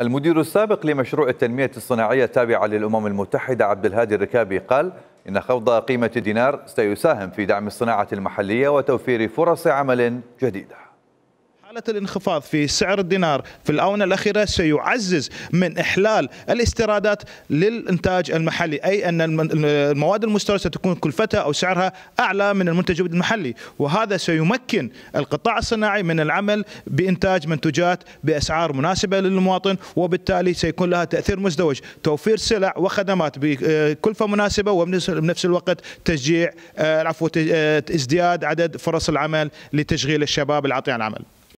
المدير السابق لمشروع التنمية الصناعية التابعة للأمم المتحدة عبد الهادي الركابي قال إن خفض قيمة الدينار سيساهم في دعم الصناعة المحلية وتوفير فرص عمل جديدة حالة الانخفاض في سعر الدينار في الآونة الأخيرة سيعزز من إحلال الاستيرادات للإنتاج المحلي أي أن المواد المستوردة ستكون كلفتها أو سعرها أعلى من المنتج المحلي وهذا سيمكن القطاع الصناعي من العمل بإنتاج منتجات بأسعار مناسبة للمواطن وبالتالي سيكون لها تأثير مزدوج توفير سلع وخدمات بكلفة مناسبة وبنفس الوقت تشجيع آه، عفوا آه، ازدياد عدد فرص العمل لتشغيل الشباب العاطي عن العمل